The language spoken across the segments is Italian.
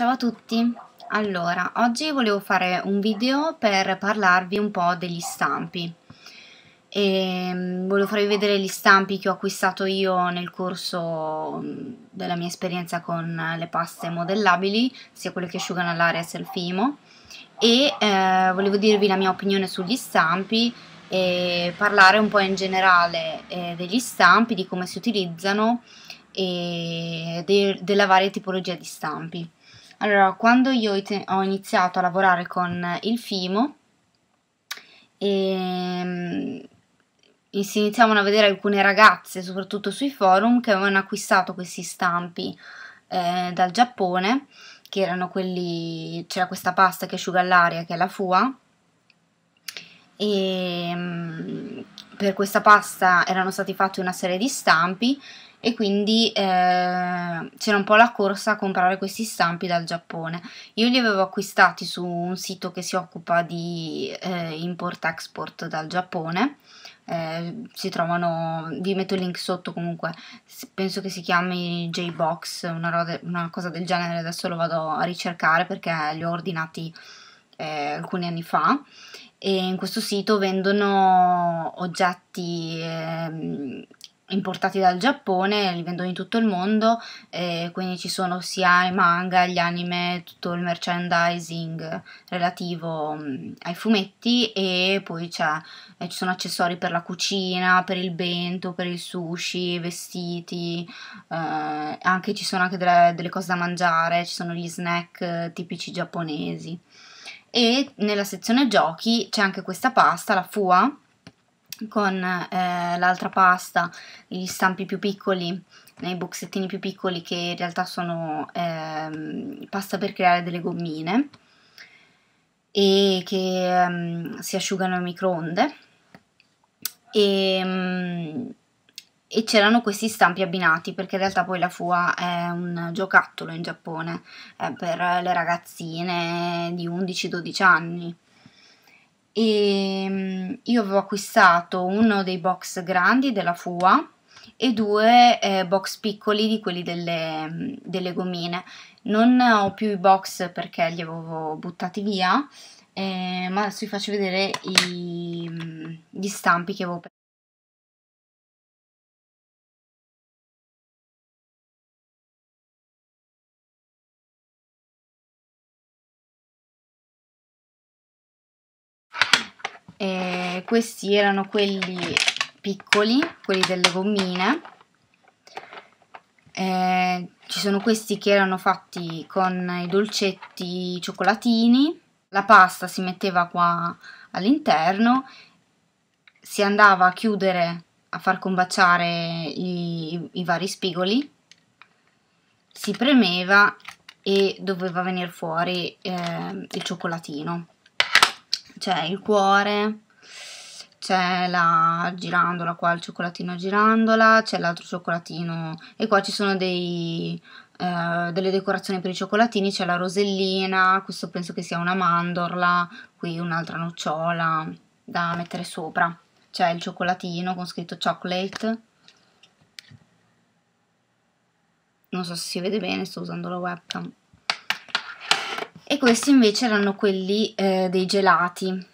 Ciao a tutti! Allora, oggi volevo fare un video per parlarvi un po' degli stampi. E ehm, volevo farvi vedere gli stampi che ho acquistato io nel corso mm, della mia esperienza con le paste modellabili, sia quelle che asciugano all'aria sia il fimo, e eh, volevo dirvi la mia opinione sugli stampi e parlare un po' in generale eh, degli stampi, di come si utilizzano e de della varia tipologia di stampi. Allora, quando io ho iniziato a lavorare con il Fimo, e, ehm, si iniziavano a vedere alcune ragazze, soprattutto sui forum, che avevano acquistato questi stampi eh, dal Giappone, che erano quelli, c'era questa pasta che asciuga l'aria, che è la FUA, e ehm, per questa pasta erano stati fatti una serie di stampi e quindi eh, c'era un po' la corsa a comprare questi stampi dal Giappone. Io li avevo acquistati su un sito che si occupa di eh, import-export dal Giappone. Eh, si trovano, vi metto il link sotto comunque, penso che si chiami J-Box, una, roda, una cosa del genere, adesso lo vado a ricercare perché li ho ordinati eh, alcuni anni fa e in questo sito vendono oggetti eh, importati dal Giappone, li vendono in tutto il mondo, eh, quindi ci sono sia i manga, gli anime, tutto il merchandising relativo mh, mm, ai fumetti e poi eh, ci sono accessori per la cucina, per il bento, per il sushi, vestiti, eh, anche, ci sono anche delle, delle cose da mangiare, ci sono gli snack eh, tipici giapponesi. E nella sezione giochi c'è anche questa pasta, la fua, con eh, l'altra pasta, gli stampi più piccoli, nei boxettini più piccoli che in realtà sono eh, pasta per creare delle gommine e che um, si asciugano al microonde e, ehm, e c'erano questi stampi abbinati perché in realtà poi la fua è un giocattolo in Giappone eh, per le ragazzine di 11-12 anni e um, io avevo acquistato uno dei box grandi della FUA e due eh, box piccoli di quelli delle, delle, gomine. Non ho più i box perché li avevo buttati via, eh, ma adesso vi faccio vedere i, gli stampi che avevo preso. Eh, questi erano quelli piccoli, quelli delle gommine. Eh, ci sono questi che erano fatti con i dolcetti cioccolatini, la pasta si metteva qua all'interno, si andava a chiudere, a far combaciare i, i vari spigoli, si premeva e doveva venire fuori eh, il cioccolatino, cioè il cuore, c'è la girandola qua, il cioccolatino girandola, c'è l'altro cioccolatino e qua ci sono dei, eh, delle decorazioni per i cioccolatini, c'è la rosellina, questo penso che sia una mandorla, qui un'altra nocciola da mettere sopra, c'è il cioccolatino con scritto chocolate, non so se si vede bene, sto usando la webcam. E questi invece erano quelli eh, dei gelati,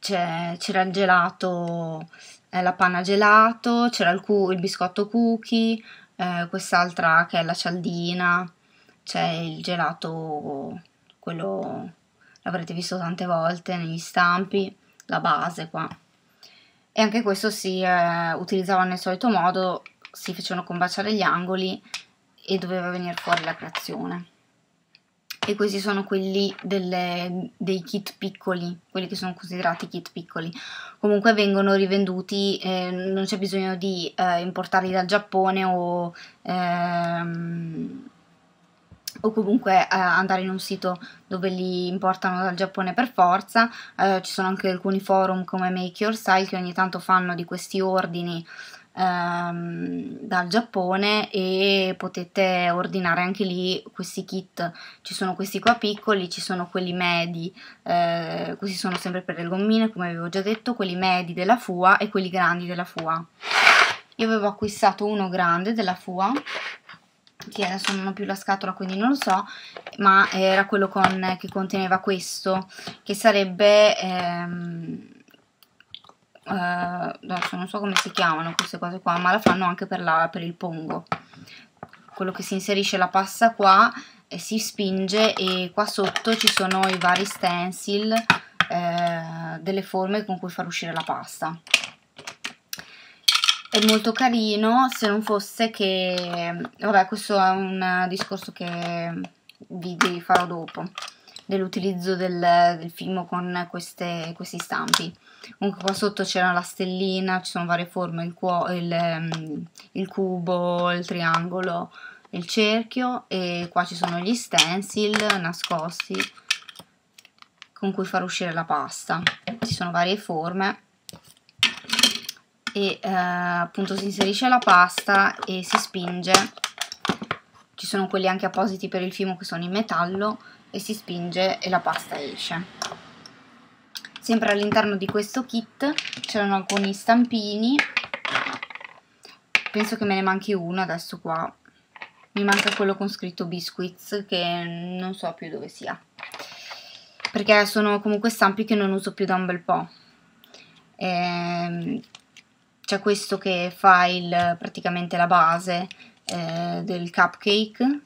c'era il gelato, eh, la panna gelato, c'era il, il, biscotto cookie, eh, quest'altra che è la cialdina, c'è il gelato, quello l'avrete visto tante volte negli stampi, la base qua. E anche questo si eh, utilizzava nel solito modo, si facevano combaciare gli angoli e doveva venire fuori la creazione e questi sono quelli delle, dei kit piccoli, quelli che sono considerati kit piccoli. Comunque vengono rivenduti, eh, non c'è bisogno di eh, importarli dal Giappone o, ehm, o comunque eh, andare in un sito dove li importano dal Giappone per forza. Eh, ci sono anche alcuni forum come Make Your Style che ogni tanto fanno di questi ordini ehm, dal Giappone e potete ordinare anche lì questi kit. Ci sono questi qua piccoli, ci sono quelli medi, eh, questi sono sempre per le gommine come avevo già detto, quelli medi della FUA e quelli grandi della FUA. Io avevo acquistato uno grande della FUA che adesso non ho più la scatola quindi non lo so ma era quello con, che conteneva questo che sarebbe ehm, eh, adesso non so come si chiamano queste cose qua, ma la fanno anche per, la, per il pongo. Quello che si inserisce la pasta qua, e si spinge e qua sotto ci sono i vari stencil eh, delle forme con cui far uscire la pasta. È molto carino, se non fosse che... Vabbè, questo è un discorso che vi, vi farò dopo dell'utilizzo del, del, film con queste, questi stampi comunque qua sotto c'era la stellina ci sono varie forme il, il, ehm, il cubo il triangolo il cerchio e qua ci sono gli stencil nascosti con cui far uscire la pasta ci sono varie forme e eh, appunto si inserisce la pasta e si spinge ci sono quelli anche appositi per il fimo che sono in metallo e si spinge e la pasta esce sempre all'interno di questo kit c'erano alcuni stampini penso che me ne manchi uno adesso qua mi manca quello con scritto biscuits che non so più dove sia perché sono comunque stampi che non uso più da un bel po' ehm, c'è questo che fa il, praticamente la base eh, del cupcake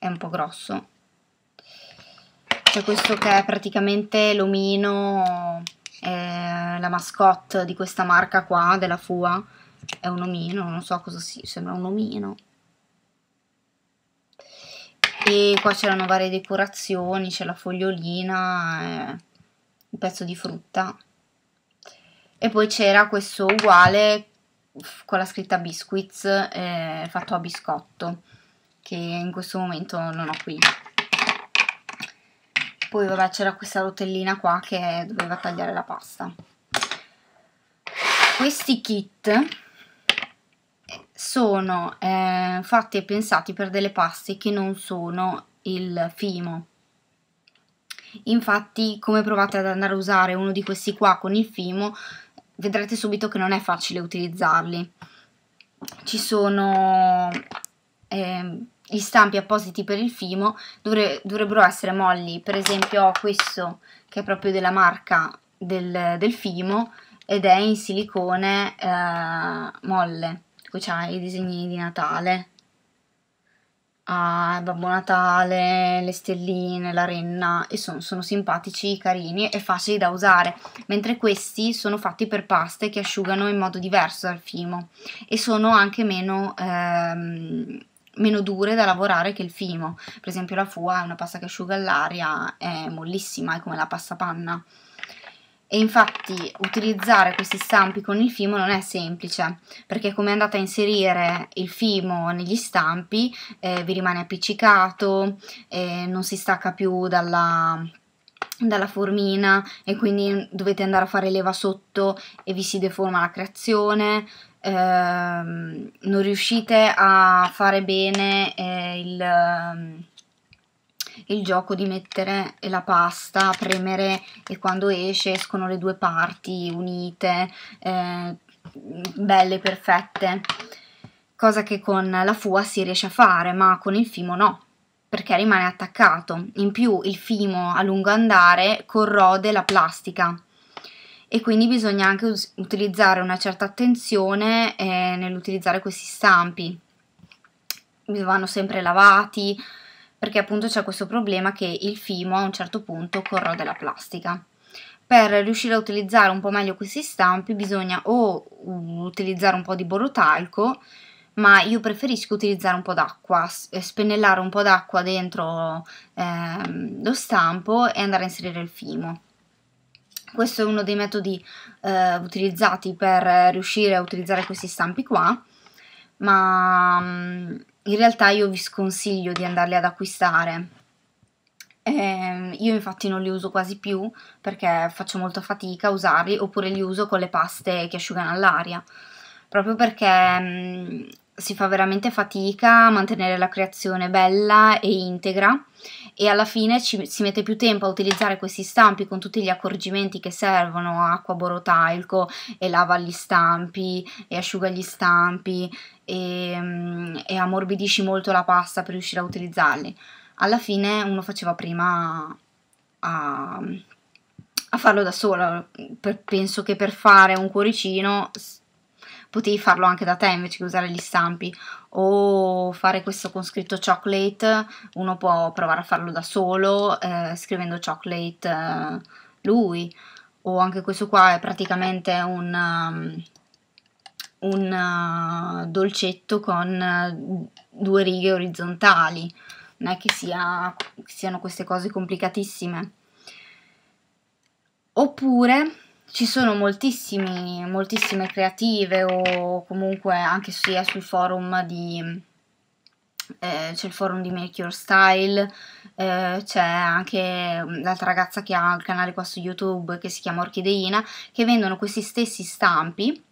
è un po' grosso c'è questo che è praticamente l'omino, la mascotte di questa marca qua, della FUA. È un omino, non so cosa sia, sembra un omino. E qua c'erano varie decorazioni, c'è la fogliolina, eh, un pezzo di frutta. E poi c'era questo uguale con la scritta biscuits eh, fatto a biscotto, che in questo momento non ho qui poi vabbè c'era questa rotellina qua che doveva tagliare la pasta questi kit sono eh, fatti e pensati per delle paste che non sono il fimo infatti come provate ad andare a usare uno di questi qua con il fimo vedrete subito che non è facile utilizzarli ci sono eh, gli stampi appositi per il fimo dovre, dovrebbero essere molli. Per esempio ho questo che è proprio della marca del, del fimo ed è in silicone eh, molle. Qui c'ha i disegni di Natale. Ah, Babbo Natale, le stelline, la renna e sono, sono simpatici, carini e facili da usare, mentre questi sono fatti per paste che asciugano in modo diverso dal fimo e sono anche meno ehm, meno dure da lavorare che il fimo. Per esempio la fua è una pasta che asciuga all'aria, è mollissima, è come la passapanna. E infatti utilizzare questi stampi con il fimo non è semplice, perché come andate a inserire il fimo negli stampi eh, vi rimane appiccicato, eh, non si stacca più dalla, dalla formina e quindi dovete andare a fare leva sotto e vi si deforma la creazione, ehm, non riuscite a fare bene eh, il, ehm, il, gioco di mettere la pasta, premere e quando esce escono le due parti unite, eh, belle, perfette, cosa che con la fua si riesce a fare, ma con il fimo no perché rimane attaccato. In più il fimo a lungo andare corrode la plastica e quindi bisogna anche us- utilizzare una certa attenzione eh, nell'utilizzare questi stampi. Vanno sempre lavati perché appunto c'è questo problema che il fimo a un certo punto corrode la plastica. Per riuscire a utilizzare un po' meglio questi stampi bisogna o utilizzare un po' di borotalco, ma io preferisco utilizzare un po' d'acqua, eh, spennellare un po' d'acqua dentro eh, lo stampo e andare a inserire il fimo. Questo è uno dei metodi eh, utilizzati per riuscire a utilizzare questi stampi qua, ma mm, in realtà io vi sconsiglio di andarli ad acquistare. Eh, io infatti non li uso quasi più perché faccio molta fatica a usarli oppure li uso con le paste che asciugano all'aria, proprio perché mh, mm, si fa veramente fatica a mantenere la creazione bella e integra e alla fine ci, si mette più tempo a utilizzare questi stampi con tutti gli accorgimenti che servono, acqua borotalco e lava gli stampi e asciuga gli stampi e, mm, e ammorbidisci molto la pasta per riuscire a utilizzarli. Alla fine uno faceva prima a, a farlo da solo, per, penso che per fare un cuoricino potevi farlo anche da te invece che usare gli stampi o fare questo con scritto chocolate, uno può provare a farlo da solo eh, scrivendo chocolate eh, lui o anche questo qua è praticamente un, um, un uh, dolcetto con uh, due righe orizzontali non è che, sia, che siano queste cose complicatissime oppure ci sono moltissime creative o comunque anche sia sul forum di... Eh, c'è il forum di Make Your Style, eh, c'è anche l'altra ragazza che ha il canale qua su YouTube che si chiama Orchideina, che vendono questi stessi stampi,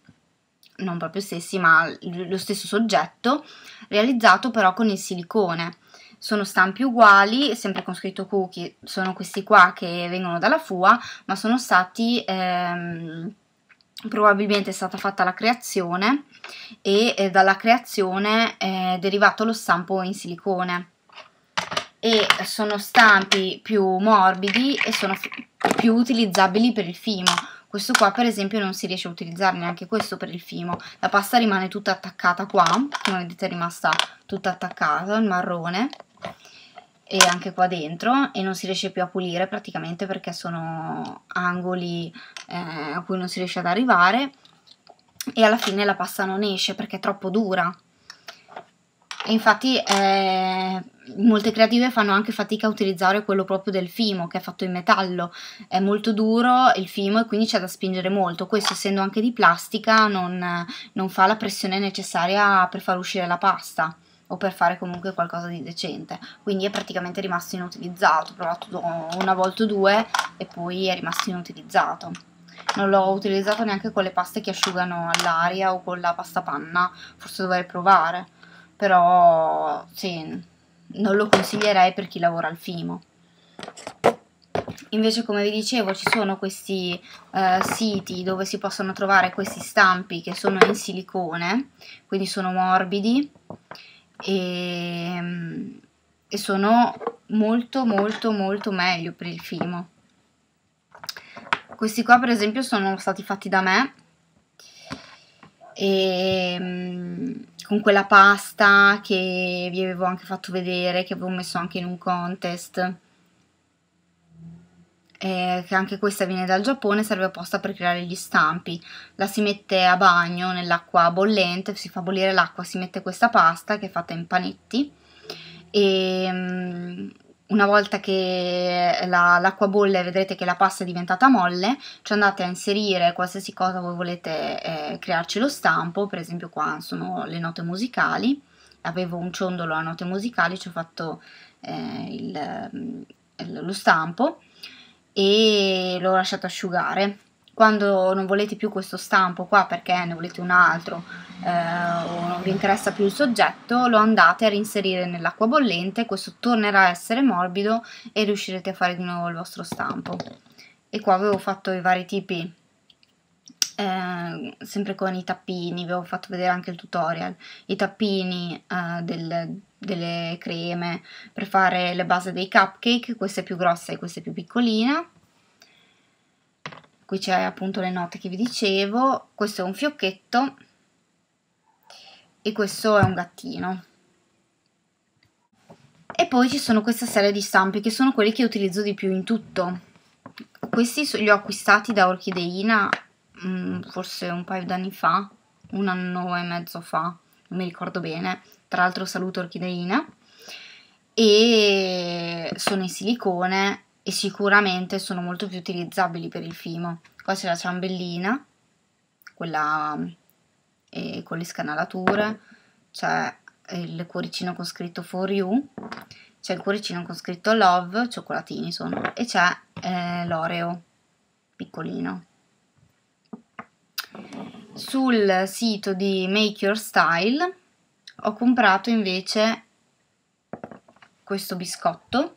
non proprio stessi ma lo stesso soggetto, realizzato però con il silicone sono stampi uguali, sempre con scritto cookie, sono questi qua che vengono dalla FUA, ma sono stati... Ehm, probabilmente è stata fatta la creazione e eh, dalla creazione eh, è derivato lo stampo in silicone e sono stampi più morbidi e sono più utilizzabili per il fimo questo qua per esempio non si riesce a utilizzare neanche questo per il fimo la pasta rimane tutta attaccata qua come vedete è rimasta tutta attaccata il marrone e anche qua dentro e non si riesce più a pulire praticamente perché sono angoli eh, a cui non si riesce ad arrivare e alla fine la pasta non esce perché è troppo dura e infatti eh, molte creative fanno anche fatica a utilizzare quello proprio del fimo che è fatto in metallo è molto duro il fimo e quindi c'è da spingere molto questo essendo anche di plastica non, non fa la pressione necessaria per far uscire la pasta o per fare comunque qualcosa di decente quindi è praticamente rimasto inutilizzato ho provato una volta o due e poi è rimasto inutilizzato non l'ho utilizzato neanche con le paste che asciugano all'aria o con la pasta panna forse dovrei provare però sì, non lo consiglierei per chi lavora al fimo Invece, come vi dicevo, ci sono questi eh, siti dove si possono trovare questi stampi che sono in silicone, quindi sono morbidi e, ehm, e sono molto molto molto meglio per il filo questi qua per esempio sono stati fatti da me e, ehm, con quella pasta che vi avevo anche fatto vedere che avevo messo anche in un contest eh, che anche questa viene dal Giappone, serve apposta per creare gli stampi. La si mette a bagno nell'acqua bollente, si fa bollire l'acqua, si mette questa pasta che è fatta in panetti e mm, una volta che l'acqua bolle vedrete che la pasta è diventata molle, ci andate a inserire qualsiasi cosa voi volete eh, crearci lo stampo, per esempio qua sono le note musicali, avevo un ciondolo a note musicali, ci ho fatto eh, il, mm, lo stampo e l'ho lasciato asciugare. Quando non volete più questo stampo qua perché ne volete un altro eh, o non vi interessa più il soggetto, lo andate a rinserire nell'acqua bollente, questo tornerà a essere morbido e riuscirete a fare di nuovo il vostro stampo. E qua avevo fatto i vari tipi eh, sempre con i tappini, vi ho fatto vedere anche il tutorial, i tappini eh, del, delle creme per fare le base dei cupcake, questa è più grossa e questa è più piccolina. Qui c'è appunto le note che vi dicevo, questo è un fiocchetto e questo è un gattino. E poi ci sono questa serie di stampi che sono quelli che utilizzo di più in tutto. Questi li ho acquistati da Orchideina mm, forse un paio d'anni fa, un anno e mezzo fa, non mi ricordo bene, tra l'altro saluto Orchideina, e sono in silicone e sicuramente sono molto più utilizzabili per il fimo. Qua c'è la ciambellina, quella eh, con le scanalature, c'è il cuoricino con scritto for you, c'è il cuoricino con scritto love, cioccolatini sono, e c'è eh, l'oreo piccolino. Sul sito di Make Your Style ho comprato invece questo biscotto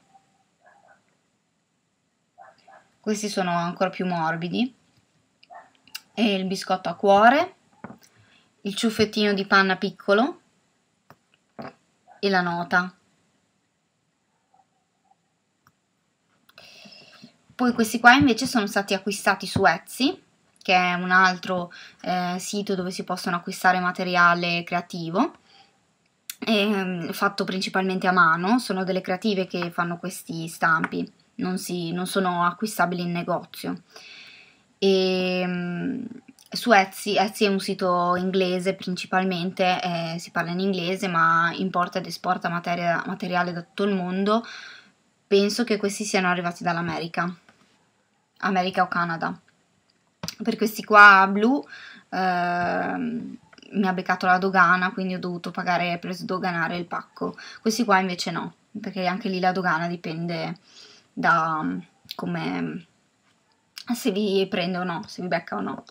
questi sono ancora più morbidi e il biscotto a cuore il ciuffettino di panna piccolo e la nota poi questi qua invece sono stati acquistati su Etsy che è un altro eh, sito dove si possono acquistare materiale creativo eh, fatto principalmente a mano, sono delle creative che fanno questi stampi, non, si, non sono acquistabili in negozio. E, mm, su Etsy, Etsy è un sito inglese principalmente, eh, si parla in inglese ma importa ed esporta materia, materiale da tutto il mondo, penso che questi siano arrivati dall'America, America o Canada. Per questi qua blu, eh, mi ha beccato la dogana, quindi ho dovuto pagare per sdoganare il pacco. Questi qua invece no, perché anche lì la dogana dipende da mm, come mm, se vi prende o no, se vi becca o no.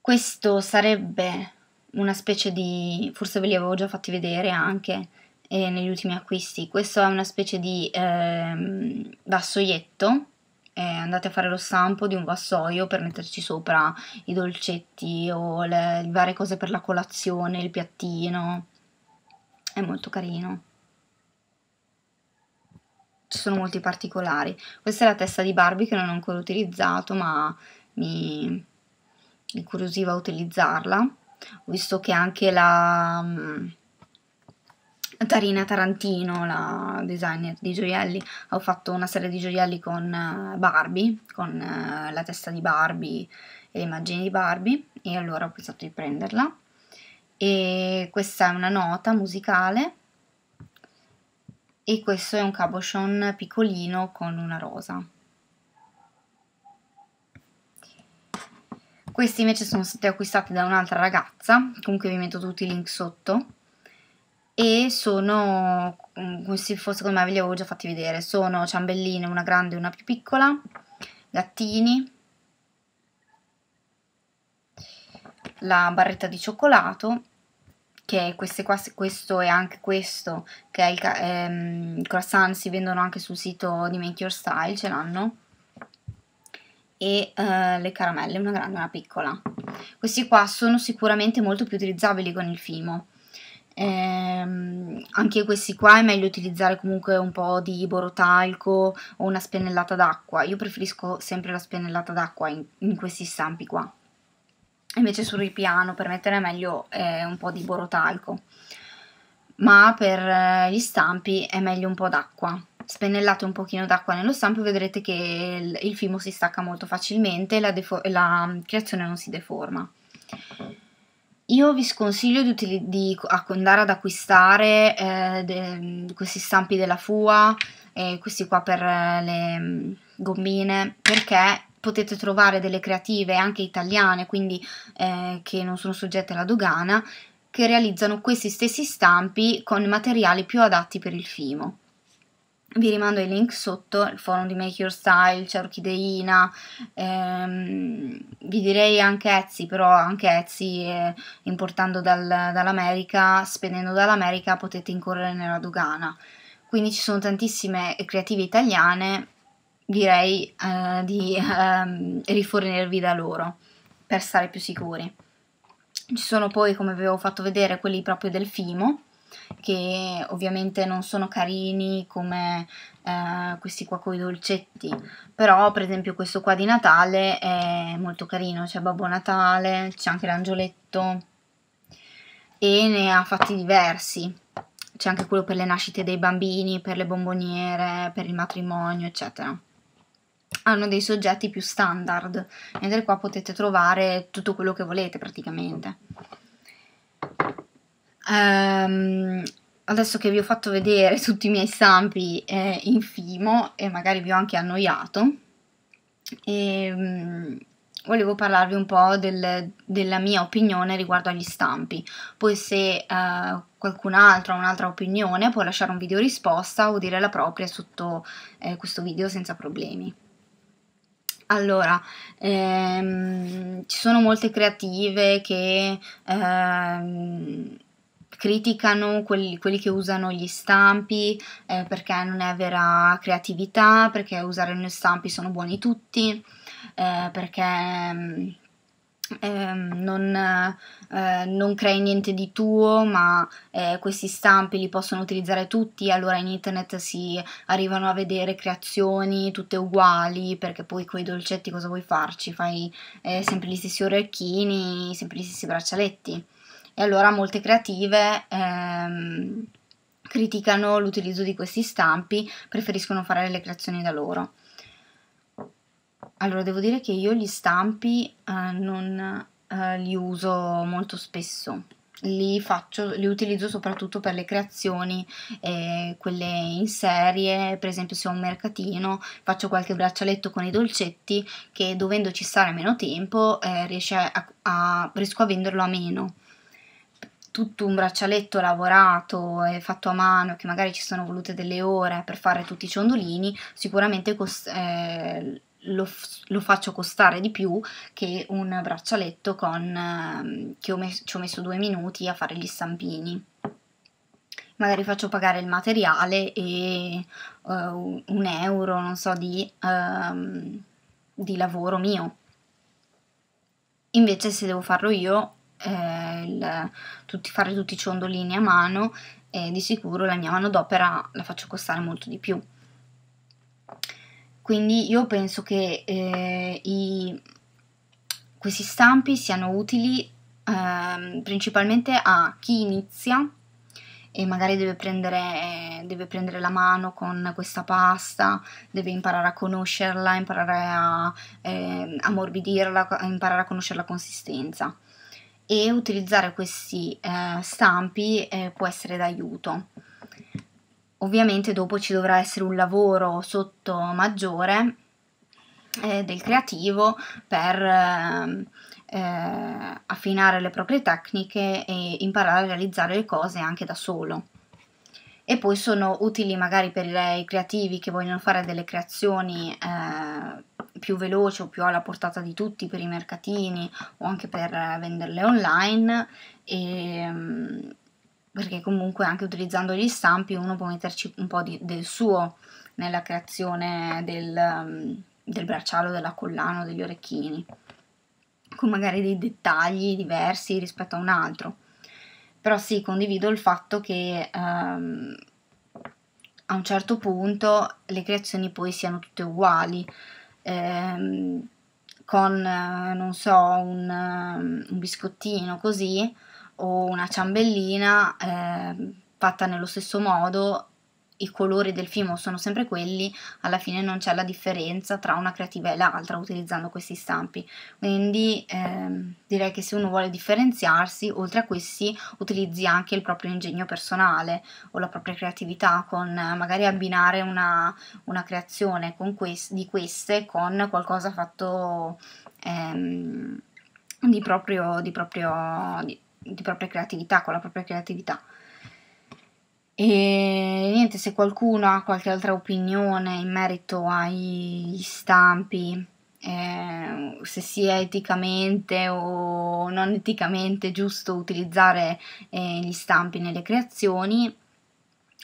Questo sarebbe una specie di, forse ve li avevo già fatti vedere anche eh, negli ultimi acquisti, questo è una specie di eh, vassoietto eh, andate a fare lo stampo di un vassoio per metterci sopra i dolcetti o le, le varie cose per la colazione, il piattino. È molto carino ci sono molti particolari. Questa è la testa di Barbie che non ho ancora utilizzato, ma mi incuriosiva utilizzarla. Ho visto che anche la, mm, Tarina Tarantino, la designer di gioielli, ho fatto una serie di gioielli con eh, Barbie, con eh, la testa di Barbie e le immagini di Barbie e allora ho pensato di prenderla. E questa è una nota musicale e questo è un cabochon piccolino con una rosa. Questi invece sono stati acquistati da un'altra ragazza, comunque vi metto tutti i link sotto e sono, mm, se fosse come me ve li avevo già fatti vedere, sono ciambelline, una grande e una più piccola, gattini, la barretta di cioccolato che queste qua, questo e anche questo che è il ehm, croissant si vendono anche sul sito di Make Your Style ce l'hanno e eh, le caramelle una grande e una piccola questi qua sono sicuramente molto più utilizzabili con il fimo eh, anche questi qua è meglio utilizzare comunque un po' di borotalco o una spennellata d'acqua, io preferisco sempre la spennellata d'acqua in, in questi stampi qua. Invece sul ripiano per mettere è meglio eh, un po' di borotalco, ma per eh, gli stampi è meglio un po' d'acqua spennellate un pochino d'acqua nello stampo vedrete che il, fimo si stacca molto facilmente e la, la creazione non si deforma. Io vi sconsiglio di, di andare ad acquistare eh, de, questi stampi della FUA e eh, questi qua per eh, le mm, gommine perché potete trovare delle creative anche italiane, quindi eh, che non sono soggette alla dogana, che realizzano questi stessi stampi con materiali più adatti per il fimo vi rimando i link sotto, il forum di Make Your Style, c'è Orchideina, ehm, vi direi anche Etsy, però anche Etsy eh, importando dal, dall'America, spendendo dall'America potete incorrere nella dogana. Quindi ci sono tantissime creative italiane, direi eh, di ehm, rifornirvi da loro per stare più sicuri. Ci sono poi, come vi avevo fatto vedere, quelli proprio del Fimo, che ovviamente non sono carini come eh, questi qua con i dolcetti, però per esempio questo qua di Natale è molto carino, c'è Babbo Natale, c'è anche l'angioletto e ne ha fatti diversi, c'è anche quello per le nascite dei bambini, per le bomboniere, per il matrimonio, eccetera. Hanno dei soggetti più standard, mentre qua potete trovare tutto quello che volete praticamente. Um, adesso che vi ho fatto vedere tutti i miei stampi eh, in fimo e magari vi ho anche annoiato, e, um, volevo parlarvi un po' del, della mia opinione riguardo agli stampi. Poi se uh, qualcun altro ha un'altra opinione può lasciare un video risposta o dire la propria sotto eh, questo video senza problemi. Allora, ehm, ci sono molte creative che ehm, criticano quelli, quelli che usano gli stampi eh, perché non è vera creatività, perché usare gli stampi sono buoni tutti, eh, perché mm, ehm, non, eh, non, crei niente di tuo, ma eh, questi stampi li possono utilizzare tutti, allora in internet si arrivano a vedere creazioni tutte uguali, perché poi con i dolcetti cosa vuoi farci? Fai eh, sempre gli stessi orecchini, sempre gli stessi braccialetti e allora molte creative ehm, criticano l'utilizzo di questi stampi, preferiscono fare le creazioni da loro. Allora, devo dire che io gli stampi eh, non eh, li uso molto spesso, li, faccio, li, utilizzo soprattutto per le creazioni, eh, quelle in serie, per esempio se ho un mercatino faccio qualche braccialetto con i dolcetti che dovendoci stare meno tempo eh, riesce a, a, riesco a venderlo a meno tutto un braccialetto lavorato e fatto a mano, che magari ci sono volute delle ore per fare tutti i ciondolini, sicuramente eh, lo, lo, faccio costare di più che un braccialetto con, eh, che ho messo, ci ho messo due minuti a fare gli stampini. Magari faccio pagare il materiale e eh, un euro, non so, di, ehm, di lavoro mio. Invece se devo farlo io eh, il, tutti, fare tutti i ciondolini a mano e di sicuro la mia manodopera la faccio costare molto di più. Quindi io penso che eh, i, questi stampi siano utili eh, principalmente a chi inizia e magari deve prendere, deve prendere, la mano con questa pasta, deve imparare a conoscerla, imparare a eh, ammorbidirla, imparare a conoscere la consistenza e utilizzare questi eh, stampi eh, può essere d'aiuto. Ovviamente dopo ci dovrà essere un lavoro sotto maggiore eh, del creativo per ehm, eh, affinare le proprie tecniche e imparare a realizzare le cose anche da solo e poi sono utili magari per i creativi che vogliono fare delle creazioni eh, più veloce o più alla portata di tutti per i mercatini o anche per eh, venderle online e, ehm, perché comunque anche utilizzando gli stampi uno può metterci un po' di, del suo nella creazione del, ehm, del bracciale della collana o degli orecchini con magari dei dettagli diversi rispetto a un altro però sì condivido il fatto che um, a un certo punto le creazioni poi siano tutte uguali ehm, con, eh, non so, un, ehm, un, biscottino così o una ciambellina eh, fatta nello stesso modo i colori del fimo sono sempre quelli, alla fine non c'è la differenza tra una creativa e l'altra utilizzando questi stampi. Quindi ehm, direi che se uno vuole differenziarsi, oltre a questi utilizzi anche il proprio ingegno personale o la propria creatività, con magari abbinare una, una creazione quest di queste con qualcosa fatto ehm, di, proprio, di, proprio, di, di propria creatività, con la propria creatività. E niente, se qualcuno ha qualche altra opinione in merito agli stampi, eh, se sia eticamente o non eticamente giusto utilizzare eh, gli stampi nelle creazioni,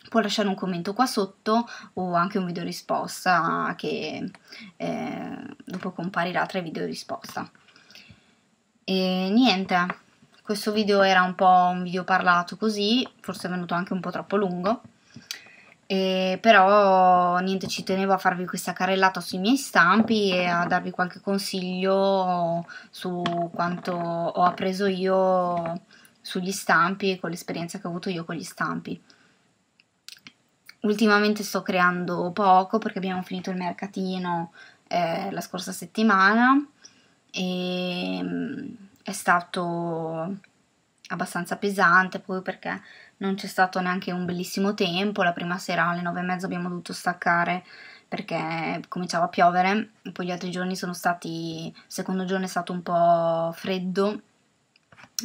può lasciare un commento qua sotto o anche un video risposta che eh, dopo comparirà tra i video risposta. E niente questo video era un po' un video parlato così, forse è venuto anche un po' troppo lungo, e però niente, ci tenevo a farvi questa carrellata sui miei stampi e a darvi qualche consiglio su quanto ho appreso io sugli stampi e con l'esperienza che ho avuto io con gli stampi. Ultimamente sto creando poco perché abbiamo finito il mercatino eh, la scorsa settimana e mm, è stato abbastanza pesante proprio perché non c'è stato neanche un bellissimo tempo, la prima sera alle nove e mezza abbiamo dovuto staccare perché cominciava a piovere, poi gli altri giorni sono stati, il secondo giorno è stato un po' freddo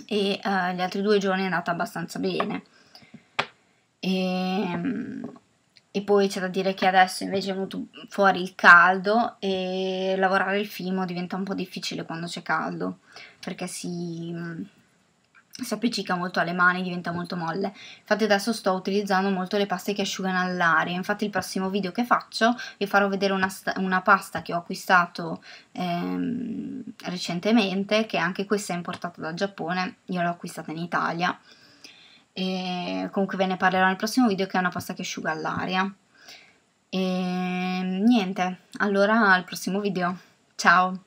e uh, gli altri due giorni è andata abbastanza bene. E, ehm, e poi c'è da dire che adesso invece è venuto fuori il caldo e lavorare il fimo diventa un po' difficile quando c'è caldo perché si, mm, si appiccica molto alle mani, diventa molto molle. Infatti adesso sto utilizzando molto le paste che asciugano all'aria, infatti il prossimo video che faccio vi farò vedere una, una pasta che ho acquistato ehm, recentemente, che anche questa è importata dal Giappone, io l'ho acquistata in Italia e comunque ve ne parlerò nel prossimo video che è una pasta che asciuga all'aria e niente allora al prossimo video ciao